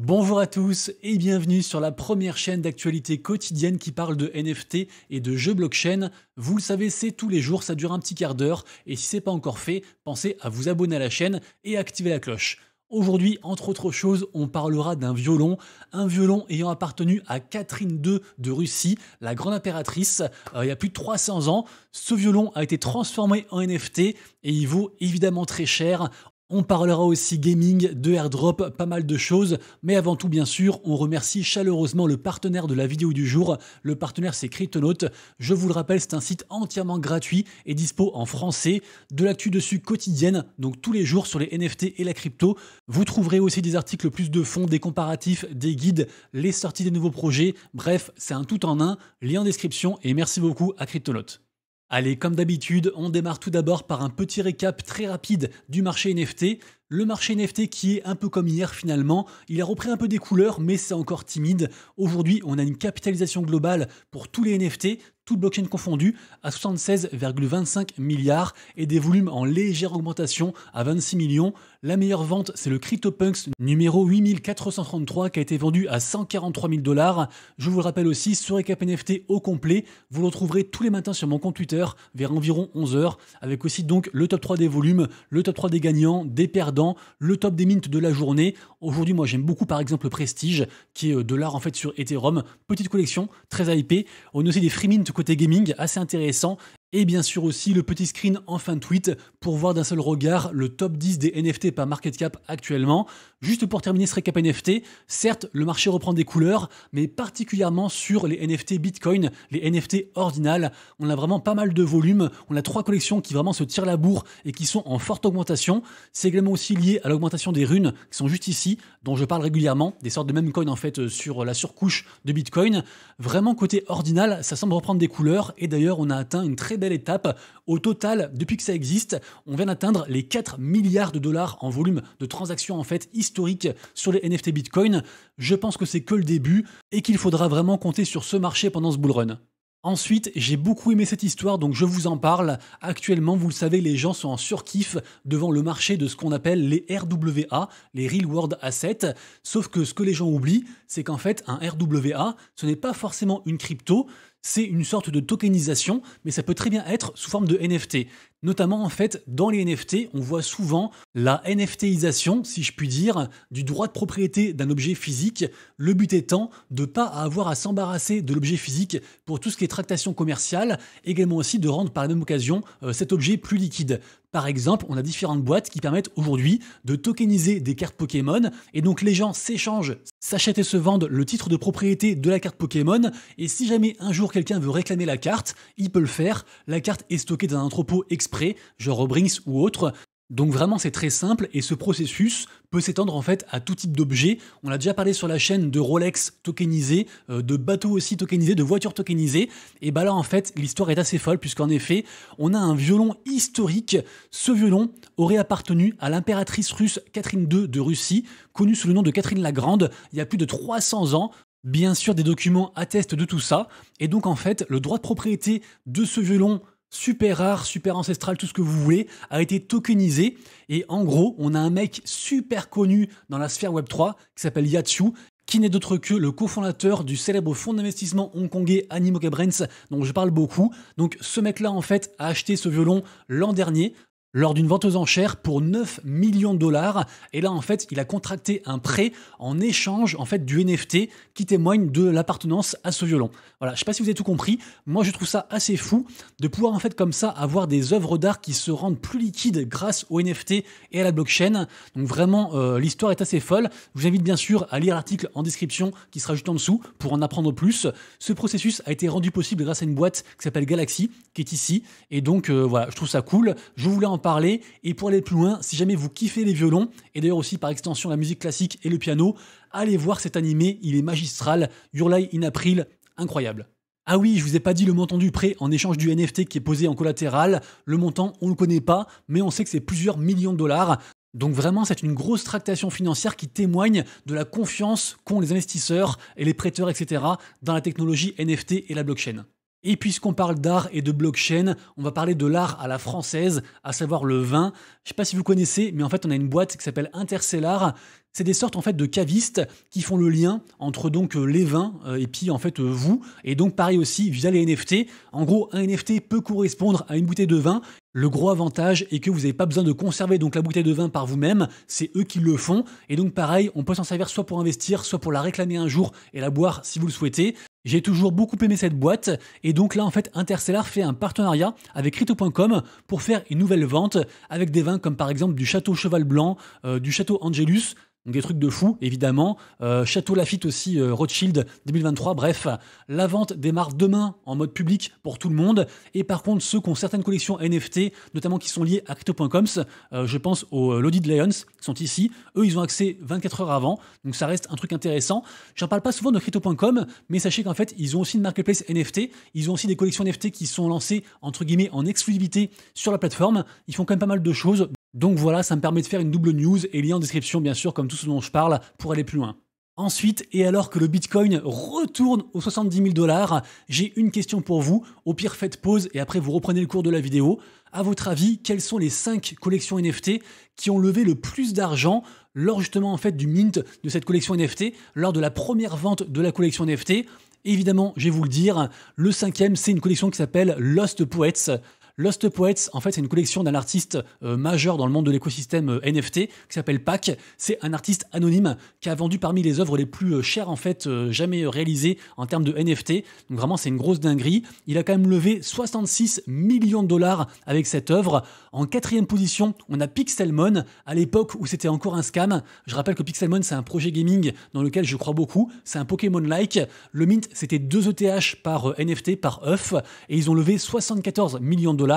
Bonjour à tous et bienvenue sur la première chaîne d'actualité quotidienne qui parle de NFT et de jeux blockchain. Vous le savez, c'est tous les jours, ça dure un petit quart d'heure et si c'est pas encore fait, pensez à vous abonner à la chaîne et activer la cloche. Aujourd'hui, entre autres choses, on parlera d'un violon, un violon ayant appartenu à Catherine II de Russie, la grande impératrice, euh, il y a plus de 300 ans. Ce violon a été transformé en NFT et il vaut évidemment très cher. On parlera aussi gaming, de airdrop, pas mal de choses, mais avant tout bien sûr, on remercie chaleureusement le partenaire de la vidéo du jour. Le partenaire c'est CryptoNote. Je vous le rappelle, c'est un site entièrement gratuit et dispo en français, de l'actu dessus quotidienne, donc tous les jours sur les NFT et la crypto. Vous trouverez aussi des articles plus de fond, des comparatifs, des guides, les sorties des nouveaux projets. Bref, c'est un tout en un. Lien en description et merci beaucoup à CryptoNote. Allez, comme d'habitude, on démarre tout d'abord par un petit récap très rapide du marché NFT. Le marché NFT qui est un peu comme hier finalement, il a repris un peu des couleurs mais c'est encore timide. Aujourd'hui on a une capitalisation globale pour tous les NFT, toutes blockchains confondues, à 76,25 milliards et des volumes en légère augmentation à 26 millions. La meilleure vente c'est le CryptoPunks numéro 8433 qui a été vendu à 143 000 dollars. Je vous le rappelle aussi, ce récap NFT au complet, vous le retrouverez tous les matins sur mon compte Twitter vers environ 11h avec aussi donc le top 3 des volumes, le top 3 des gagnants, des perdants le top des mints de la journée. Aujourd'hui, moi, j'aime beaucoup, par exemple, Prestige, qui est euh, de l'art en fait sur Ethereum. Petite collection, très hypé On a aussi des free mints côté gaming, assez intéressant. Et bien sûr aussi le petit screen en fin de tweet pour voir d'un seul regard le top 10 des NFT par market cap actuellement. Juste pour terminer ce récap NFT, certes le marché reprend des couleurs, mais particulièrement sur les NFT Bitcoin, les NFT ordinales. On a vraiment pas mal de volume, on a trois collections qui vraiment se tirent la bourre et qui sont en forte augmentation. C'est également aussi lié à l'augmentation des runes qui sont juste ici, dont je parle régulièrement, des sortes de même coin en fait euh, sur la surcouche de Bitcoin. Vraiment côté ordinal, ça semble reprendre des couleurs et d'ailleurs on a atteint une très belle étape. Au total, depuis que ça existe, on vient d'atteindre les 4 milliards de dollars en volume de transactions en fait historiques sur les NFT Bitcoin. Je pense que c'est que le début et qu'il faudra vraiment compter sur ce marché pendant ce bull run. Ensuite, j'ai beaucoup aimé cette histoire, donc je vous en parle. Actuellement, vous le savez, les gens sont en surkiff devant le marché de ce qu'on appelle les RWA, les Real World Assets. Sauf que ce que les gens oublient, c'est qu'en fait, un RWA, ce n'est pas forcément une crypto, c'est une sorte de tokenisation, mais ça peut très bien être sous forme de NFT. Notamment, en fait, dans les NFT, on voit souvent la NFTisation, si je puis dire, du droit de propriété d'un objet physique, le but étant de ne pas avoir à s'embarrasser de l'objet physique pour tout ce qui est tractation commerciale, également aussi de rendre par la même occasion euh, cet objet plus liquide. Par exemple, on a différentes boîtes qui permettent aujourd'hui de tokeniser des cartes Pokémon et donc les gens s'échangent, s'achètent et se vendent le titre de propriété de la carte Pokémon et si jamais un jour quelqu'un veut réclamer la carte, il peut le faire. La carte est stockée dans un entrepôt exprès, genre Obrings ou autre. Donc vraiment c'est très simple et ce processus peut s'étendre en fait à tout type d'objet. On a déjà parlé sur la chaîne de Rolex tokenisé, euh, de bateaux aussi tokenisés, de voitures tokenisées. Et bah là en fait l'histoire est assez folle puisqu'en effet on a un violon historique. Ce violon aurait appartenu à l'impératrice russe Catherine II de Russie, connue sous le nom de Catherine la Grande, il y a plus de 300 ans. Bien sûr des documents attestent de tout ça. Et donc en fait le droit de propriété de ce violon super rare, super ancestral, tout ce que vous voulez, a été tokenisé. Et en gros, on a un mec super connu dans la sphère Web3 qui s'appelle Yatsu, qui n'est d'autre que le cofondateur du célèbre fonds d'investissement hongkongais Animoca Brands, dont je parle beaucoup. Donc ce mec-là, en fait, a acheté ce violon l'an dernier lors d'une vente aux enchères pour 9 millions de dollars. Et là, en fait, il a contracté un prêt en échange en fait du NFT qui témoigne de l'appartenance à ce violon. Voilà, je sais pas si vous avez tout compris. Moi, je trouve ça assez fou de pouvoir en fait comme ça avoir des œuvres d'art qui se rendent plus liquides grâce au NFT et à la blockchain. Donc vraiment, euh, l'histoire est assez folle. Je vous invite bien sûr à lire l'article en description qui sera juste en dessous pour en apprendre plus. Ce processus a été rendu possible grâce à une boîte qui s'appelle Galaxy, qui est ici. Et donc euh, voilà, je trouve ça cool. Je voulais en parler. Et pour aller plus loin, si jamais vous kiffez les violons, et d'ailleurs aussi par extension la musique classique et le piano, allez voir cet animé, il est magistral. Your in April, incroyable. Ah oui, je vous ai pas dit le montant du prêt en échange du NFT qui est posé en collatéral. Le montant, on ne le connaît pas, mais on sait que c'est plusieurs millions de dollars. Donc vraiment, c'est une grosse tractation financière qui témoigne de la confiance qu'ont les investisseurs et les prêteurs, etc., dans la technologie NFT et la blockchain. Et puisqu'on parle d'art et de blockchain, on va parler de l'art à la française, à savoir le vin. Je ne sais pas si vous connaissez, mais en fait, on a une boîte qui s'appelle Intercellar. C'est des sortes en fait de cavistes qui font le lien entre donc euh, les vins euh, et puis en fait euh, vous. Et donc pareil aussi via les NFT. En gros, un NFT peut correspondre à une bouteille de vin. Le gros avantage est que vous n'avez pas besoin de conserver donc la bouteille de vin par vous-même, c'est eux qui le font. Et donc pareil, on peut s'en servir soit pour investir, soit pour la réclamer un jour et la boire si vous le souhaitez. J'ai toujours beaucoup aimé cette boîte et donc là en fait Interstellar fait un partenariat avec Crypto.com pour faire une nouvelle vente avec des vins comme par exemple du Château Cheval Blanc, euh, du Château Angelus. Donc des trucs de fou, évidemment. Euh, Château Lafitte aussi, euh, Rothschild 2023. Bref, la vente démarre demain en mode public pour tout le monde. Et par contre, ceux qui ont certaines collections NFT, notamment qui sont liées à crypto.coms, euh, je pense aux Lodi Lions qui sont ici. Eux, ils ont accès 24 heures avant. Donc ça reste un truc intéressant. J'en parle pas souvent de crypto.com, mais sachez qu'en fait, ils ont aussi une marketplace NFT. Ils ont aussi des collections NFT qui sont lancées entre guillemets en exclusivité sur la plateforme. Ils font quand même pas mal de choses donc voilà, ça me permet de faire une double news et lien en description bien sûr comme tout ce dont je parle pour aller plus loin. Ensuite, et alors que le Bitcoin retourne aux 70 000 dollars, j'ai une question pour vous. Au pire, faites pause et après vous reprenez le cours de la vidéo. À votre avis, quelles sont les 5 collections NFT qui ont levé le plus d'argent lors justement en fait du mint de cette collection NFT, lors de la première vente de la collection NFT Évidemment, je vais vous le dire, le cinquième, c'est une collection qui s'appelle Lost Poets. Lost Poets, en fait, c'est une collection d'un artiste euh, majeur dans le monde de l'écosystème euh, NFT qui s'appelle Pac. C'est un artiste anonyme qui a vendu parmi les œuvres les plus euh, chères, en fait, jamais réalisées en termes de NFT. Donc vraiment, c'est une grosse dinguerie. Il a quand même levé 66 millions de dollars avec cette œuvre. En quatrième position, on a Pixelmon, à l'époque où c'était encore un scam. Je rappelle que Pixelmon, c'est un projet gaming dans lequel je crois beaucoup. C'est un Pokémon-like. Le mint, c'était 2 ETH par NFT, par œuf. Et ils ont levé 74 millions de dollars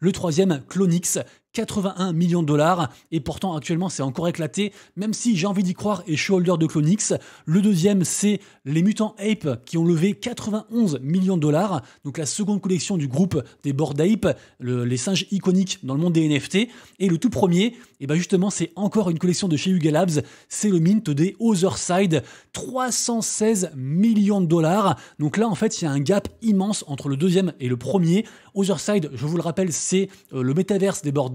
le troisième, Clonix, 81 millions de dollars, et pourtant actuellement c'est encore éclaté, même si j'ai envie d'y croire et je suis holder de Clonix. Le deuxième c'est les mutants Ape qui ont levé 91 millions de dollars, donc la seconde collection du groupe des Bored Ape, les singes iconiques dans le monde des NFT. Et le tout premier, et eh ben justement c'est encore une collection de chez Hugo Labs, c'est le mint des Other Side, 316 millions de dollars. Donc là en fait il y a un gap immense entre le deuxième et le premier. Other Side, je vous le rappelle, c'est euh, le métaverse des Bored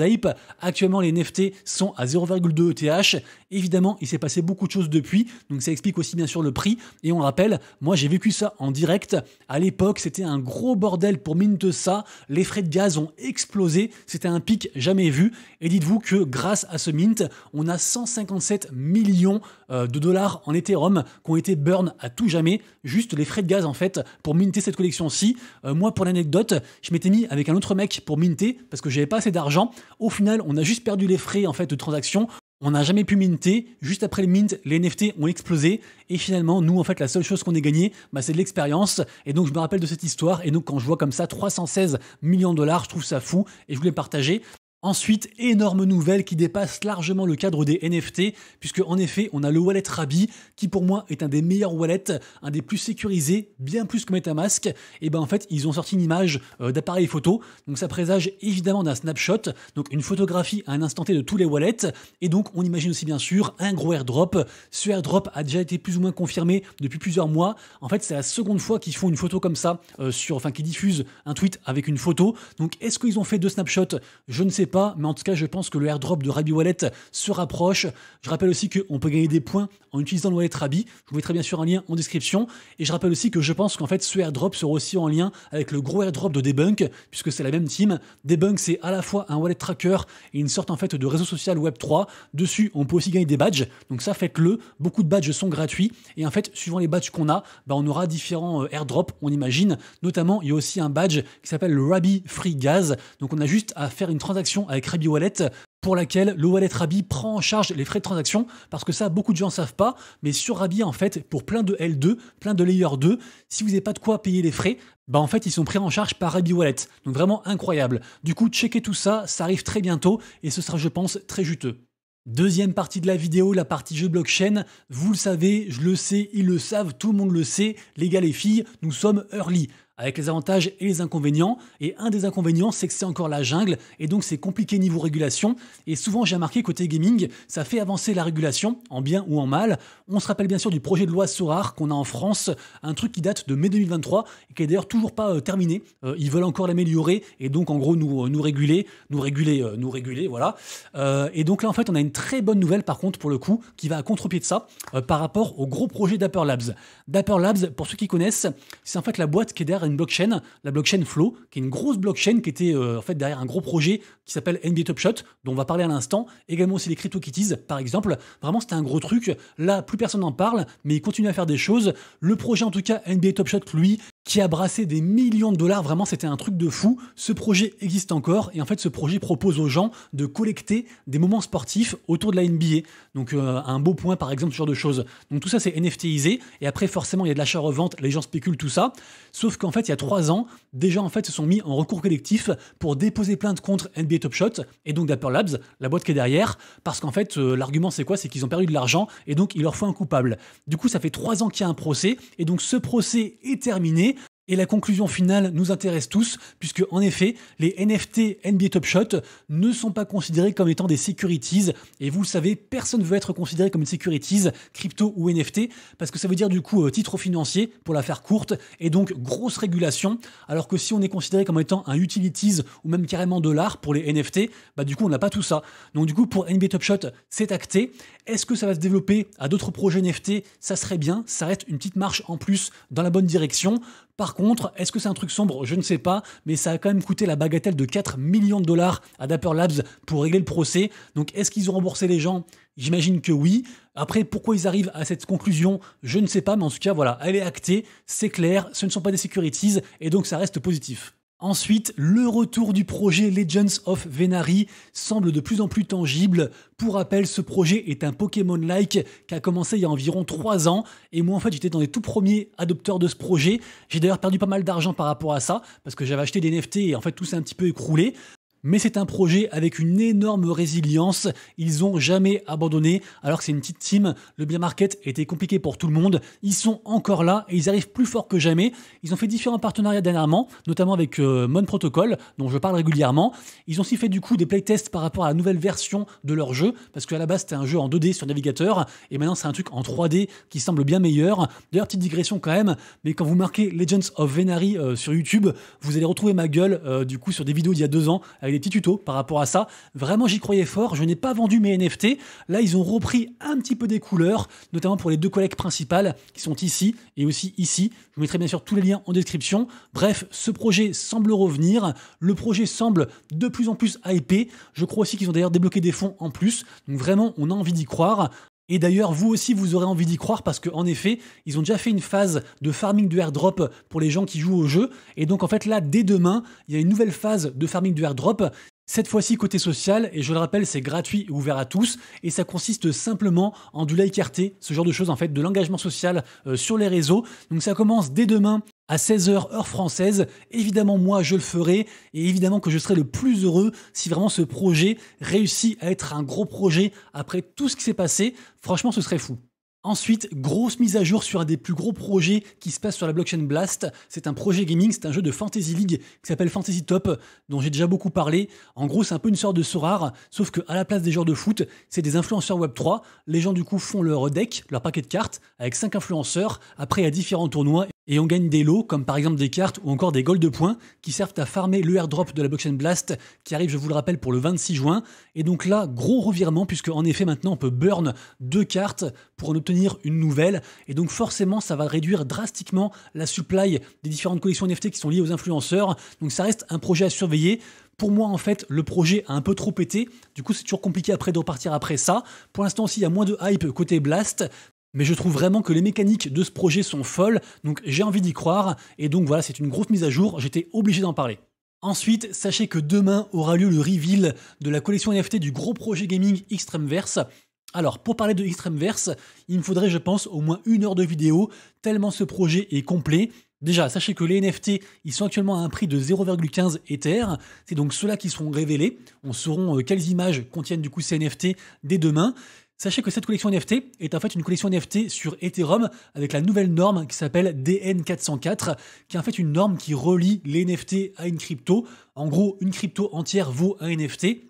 Actuellement, les NFT sont à 0,2 ETH. Évidemment, il s'est passé beaucoup de choses depuis, donc ça explique aussi bien sûr le prix. Et on rappelle, moi j'ai vécu ça en direct. À l'époque, c'était un gros bordel pour mint ça. Les frais de gaz ont explosé. C'était un pic jamais vu. Et dites-vous que grâce à ce mint, on a 157 millions euh, de dollars en Ethereum qui ont été burn à tout jamais. Juste les frais de gaz en fait pour minter cette collection-ci. Euh, moi, pour l'anecdote, je m'étais mis avec un autre mec pour minter parce que j'avais pas assez d'argent. Au final, on a juste perdu les frais en fait de transaction. On n'a jamais pu minter. Juste après le mint, les NFT ont explosé. Et finalement, nous, en fait, la seule chose qu'on ait gagnée, bah, c'est de l'expérience. Et donc, je me rappelle de cette histoire. Et donc, quand je vois comme ça 316 millions de dollars, je trouve ça fou. Et je voulais partager. Ensuite, énorme nouvelle qui dépasse largement le cadre des NFT, puisque en effet, on a le wallet Rabi, qui pour moi est un des meilleurs wallets, un des plus sécurisés, bien plus que MetaMask. Et ben en fait, ils ont sorti une image euh, d'appareil photo, donc ça présage évidemment d'un snapshot, donc une photographie à un instant T de tous les wallets. Et donc, on imagine aussi bien sûr un gros airdrop. Ce airdrop a déjà été plus ou moins confirmé depuis plusieurs mois. En fait, c'est la seconde fois qu'ils font une photo comme ça, euh, sur, enfin, qu'ils diffusent un tweet avec une photo. Donc, est-ce qu'ils ont fait deux snapshots Je ne sais pas mais en tout cas, je pense que le airdrop de Rabi Wallet se rapproche. Je rappelle aussi qu'on peut gagner des points en utilisant le wallet Rabi. Je vous mettrai bien sûr un lien en description. Et je rappelle aussi que je pense qu'en fait, ce airdrop sera aussi en lien avec le gros airdrop de Debunk, puisque c'est la même team. Debunk, c'est à la fois un wallet tracker et une sorte en fait de réseau social Web3. Dessus, on peut aussi gagner des badges. Donc ça, faites-le. Beaucoup de badges sont gratuits. Et en fait, suivant les badges qu'on a, bah, on aura différents euh, airdrops, on imagine. Notamment, il y a aussi un badge qui s'appelle le Rabi Free Gas. Donc on a juste à faire une transaction avec Rabi Wallet pour laquelle le wallet Rabi prend en charge les frais de transaction, parce que ça, beaucoup de gens ne savent pas, mais sur Rabi, en fait, pour plein de L2, plein de Layer 2, si vous n'avez pas de quoi payer les frais, bah en fait, ils sont pris en charge par Rabi Wallet. Donc vraiment incroyable. Du coup, checkez tout ça, ça arrive très bientôt, et ce sera, je pense, très juteux. Deuxième partie de la vidéo, la partie jeu blockchain. Vous le savez, je le sais, ils le savent, tout le monde le sait, les gars, les filles, nous sommes early avec les avantages et les inconvénients. Et un des inconvénients, c'est que c'est encore la jungle, et donc c'est compliqué niveau régulation. Et souvent, j'ai remarqué côté gaming, ça fait avancer la régulation, en bien ou en mal. On se rappelle bien sûr du projet de loi SORAR qu'on a en France, un truc qui date de mai 2023 et qui est d'ailleurs toujours pas euh, terminé. Euh, ils veulent encore l'améliorer et donc en gros nous, réguler, euh, nous réguler, nous réguler, voilà. et donc là, en fait, on a une très bonne nouvelle par contre pour le coup qui va à contre-pied de ça par rapport au gros projet d'Apper Labs. Dapper Labs, pour ceux qui connaissent, c'est en fait la boîte qui est derrière blockchain, la blockchain Flow, qui est une grosse blockchain qui était euh, en fait derrière un gros projet qui s'appelle NBA Top Shot, dont on va parler à l'instant. Également aussi les Crypto Kitties par exemple. Vraiment, c'était un gros truc. Là, plus personne n'en parle, mais il continue à faire des choses. Le projet, en tout cas, NBA Top Shot, lui, qui a brassé des millions de dollars. Vraiment, c'était un truc de fou. Ce projet existe encore et en fait, ce projet propose aux gens de collecter des moments sportifs autour de la NBA. Donc, euh, un beau point, par exemple, ce genre de choses. Donc, tout ça, c'est NFTisé et après, forcément, il y a de l'achat-revente, les gens spéculent tout ça. Sauf qu'en fait, il y a trois ans, déjà en fait se sont mis en recours collectif pour déposer plainte contre NBA Top Shot et donc Dapper Labs, la boîte qui est derrière, parce qu'en fait, euh, l'argument c'est quoi C'est qu'ils ont perdu de l'argent et donc il leur faut un coupable. Du coup, ça fait trois ans qu'il y a un procès et donc ce procès est terminé et la conclusion finale nous intéresse tous, puisque en effet, les NFT NBA Top Shot ne sont pas considérés comme étant des securities. Et vous le savez, personne ne veut être considéré comme une securities, crypto ou NFT, parce que ça veut dire du coup euh, titre financier, pour la faire courte, et donc grosse régulation. Alors que si on est considéré comme étant un utilities ou même carrément de pour les NFT, bah du coup on n'a pas tout ça. Donc du coup pour NBA Top Shot, c'est acté. Est-ce que ça va se développer à d'autres projets NFT Ça serait bien, ça reste une petite marche en plus dans la bonne direction. Par contre, est-ce que c'est un truc sombre Je ne sais pas, mais ça a quand même coûté la bagatelle de 4 millions de dollars à Dapper Labs pour régler le procès. Donc est-ce qu'ils ont remboursé les gens J'imagine que oui. Après, pourquoi ils arrivent à cette conclusion, je ne sais pas, mais en tout cas, voilà, elle est actée, c'est clair, ce ne sont pas des securities, et donc ça reste positif. Ensuite, le retour du projet Legends of Venari semble de plus en plus tangible. Pour rappel, ce projet est un Pokémon-like qui a commencé il y a environ 3 ans. Et moi, en fait, j'étais dans les tout premiers adopteurs de ce projet. J'ai d'ailleurs perdu pas mal d'argent par rapport à ça, parce que j'avais acheté des NFT et en fait, tout s'est un petit peu écroulé. Mais c'est un projet avec une énorme résilience. Ils ont jamais abandonné, alors que c'est une petite team. Le bien market était compliqué pour tout le monde. Ils sont encore là et ils arrivent plus fort que jamais. Ils ont fait différents partenariats dernièrement, notamment avec euh, Mon Protocol, dont je parle régulièrement. Ils ont aussi fait du coup des playtests par rapport à la nouvelle version de leur jeu, parce qu'à la base c'était un jeu en 2D sur navigateur, et maintenant c'est un truc en 3D qui semble bien meilleur. D'ailleurs, petite digression quand même, mais quand vous marquez Legends of Venari euh, sur YouTube, vous allez retrouver ma gueule euh, du coup sur des vidéos d'il y a deux ans avec des petits tutos par rapport à ça. Vraiment, j'y croyais fort. Je n'ai pas vendu mes NFT. Là, ils ont repris un petit peu des couleurs, notamment pour les deux collègues principales qui sont ici et aussi ici. Je vous mettrai bien sûr tous les liens en description. Bref, ce projet semble revenir. Le projet semble de plus en plus hypé. Je crois aussi qu'ils ont d'ailleurs débloqué des fonds en plus. Donc vraiment, on a envie d'y croire. Et d'ailleurs, vous aussi, vous aurez envie d'y croire parce qu'en effet, ils ont déjà fait une phase de farming du airdrop pour les gens qui jouent au jeu. Et donc, en fait, là, dès demain, il y a une nouvelle phase de farming du airdrop. Cette fois-ci côté social, et je le rappelle, c'est gratuit et ouvert à tous, et ça consiste simplement en du like RT, ce genre de choses en fait, de l'engagement social euh, sur les réseaux. Donc ça commence dès demain à 16h heure française. Évidemment, moi, je le ferai et évidemment que je serai le plus heureux si vraiment ce projet réussit à être un gros projet après tout ce qui s'est passé. Franchement, ce serait fou. Ensuite, grosse mise à jour sur un des plus gros projets qui se passe sur la blockchain Blast. C'est un projet gaming, c'est un jeu de Fantasy League qui s'appelle Fantasy Top, dont j'ai déjà beaucoup parlé. En gros, c'est un peu une sorte de Sorare, sauf que à la place des joueurs de foot, c'est des influenceurs Web3. Les gens du coup font leur deck, leur paquet de cartes, avec 5 influenceurs, après à différents tournois et on gagne des lots, comme par exemple des cartes ou encore des gold de points, qui servent à farmer le airdrop de la Blockchain Blast, qui arrive, je vous le rappelle, pour le 26 juin. Et donc là, gros revirement, puisque en effet, maintenant, on peut burn deux cartes pour en obtenir une nouvelle. Et donc forcément, ça va réduire drastiquement la supply des différentes collections NFT qui sont liées aux influenceurs. Donc ça reste un projet à surveiller. Pour moi, en fait, le projet a un peu trop pété. Du coup, c'est toujours compliqué après de repartir après ça. Pour l'instant aussi, il y a moins de hype côté Blast. Mais je trouve vraiment que les mécaniques de ce projet sont folles, donc j'ai envie d'y croire, et donc voilà, c'est une grosse mise à jour, j'étais obligé d'en parler. Ensuite, sachez que demain aura lieu le reveal de la collection NFT du gros projet gaming Verse. Alors, pour parler de Extremeverse, il me faudrait, je pense, au moins une heure de vidéo, tellement ce projet est complet. Déjà, sachez que les NFT, ils sont actuellement à un prix de 0,15 Ether. C'est donc ceux-là qui seront révélés. On saura euh, quelles images contiennent du coup ces NFT dès demain. Sachez que cette collection NFT est en fait une collection NFT sur Ethereum avec la nouvelle norme qui s'appelle DN404, qui est en fait une norme qui relie les NFT à une crypto. En gros, une crypto entière vaut un NFT.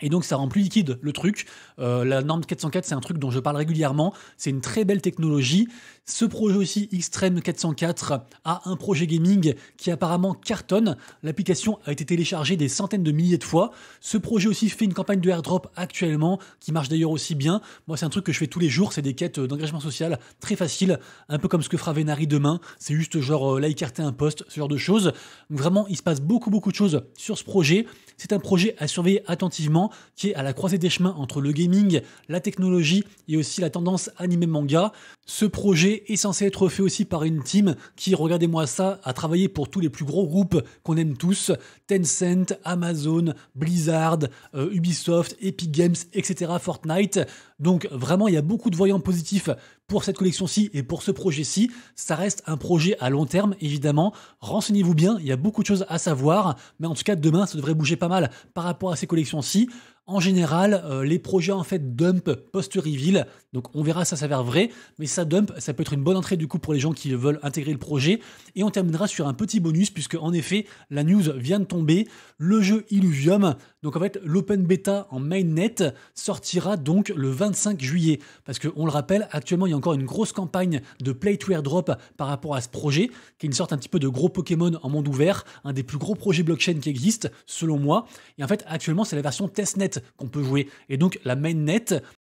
Et donc ça rend plus liquide le truc. Euh, la norme 404, c'est un truc dont je parle régulièrement. C'est une très belle technologie. Ce projet aussi, Xtreme 404, a un projet gaming qui apparemment cartonne. L'application a été téléchargée des centaines de milliers de fois. Ce projet aussi fait une campagne de airdrop actuellement, qui marche d'ailleurs aussi bien. Moi, c'est un truc que je fais tous les jours. C'est des quêtes d'engagement social très faciles, un peu comme ce que fera Venari demain. C'est juste genre euh, là, un poste, ce genre de choses. vraiment, il se passe beaucoup, beaucoup de choses sur ce projet. C'est un projet à surveiller attentivement qui est à la croisée des chemins entre le gaming, la technologie et aussi la tendance animé manga Ce projet est censé être fait aussi par une team qui, regardez-moi ça, a travaillé pour tous les plus gros groupes qu'on aime tous, Tencent, Amazon, Blizzard, euh, Ubisoft, Epic Games, etc., Fortnite. Donc vraiment, il y a beaucoup de voyants positifs pour cette collection-ci et pour ce projet-ci. Ça reste un projet à long terme, évidemment. Renseignez-vous bien, il y a beaucoup de choses à savoir, mais en tout cas, demain, ça devrait bouger pas mal par rapport à ces collections-ci en général, euh, les projets en fait dump post-reveal. Donc on verra ça s'avère vrai, mais ça dump, ça peut être une bonne entrée du coup pour les gens qui veulent intégrer le projet. Et on terminera sur un petit bonus, puisque en effet, la news vient de tomber. Le jeu Illuvium, donc en fait l'open beta en mainnet, sortira donc le 25 juillet. Parce qu'on le rappelle, actuellement il y a encore une grosse campagne de play to airdrop par rapport à ce projet, qui est une sorte un petit peu de gros Pokémon en monde ouvert, un des plus gros projets blockchain qui existe, selon moi. Et en fait, actuellement c'est la version testnet qu'on peut jouer. Et donc la main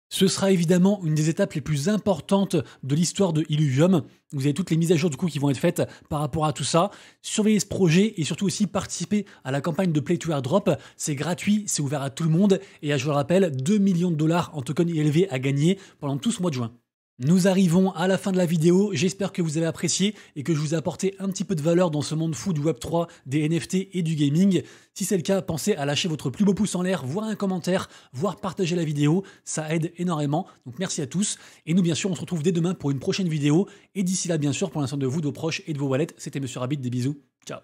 ce sera évidemment une des étapes les plus importantes de l'histoire de Illuvium. Vous avez toutes les mises à jour du coup qui vont être faites par rapport à tout ça. Surveillez ce projet et surtout aussi participez à la campagne de Play to Airdrop. C'est gratuit, c'est ouvert à tout le monde et je le rappelle, 2 millions de dollars en tokens élevés à gagner pendant tout ce mois de juin. Nous arrivons à la fin de la vidéo, j'espère que vous avez apprécié et que je vous ai apporté un petit peu de valeur dans ce monde fou du Web3, des NFT et du gaming. Si c'est le cas, pensez à lâcher votre plus beau pouce en l'air, voir un commentaire, voir partager la vidéo, ça aide énormément, donc merci à tous. Et nous bien sûr on se retrouve dès demain pour une prochaine vidéo, et d'ici là bien sûr pour l'instant de vous, de vos proches et de vos wallets, c'était Monsieur Rabbit, des bisous, ciao